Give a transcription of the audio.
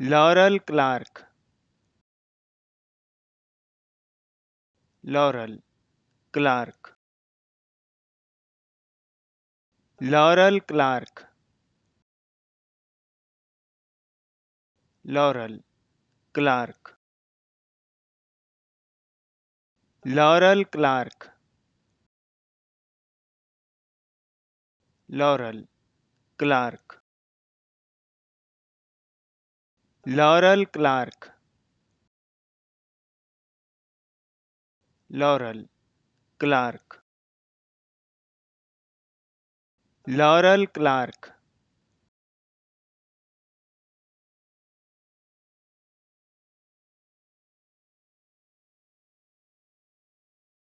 Laurel Clark Laurel Clark Laurel Clark Laurel Clark Laurel Clark Laurel Clark Laurel Clark Laurel Clark Laurel Clark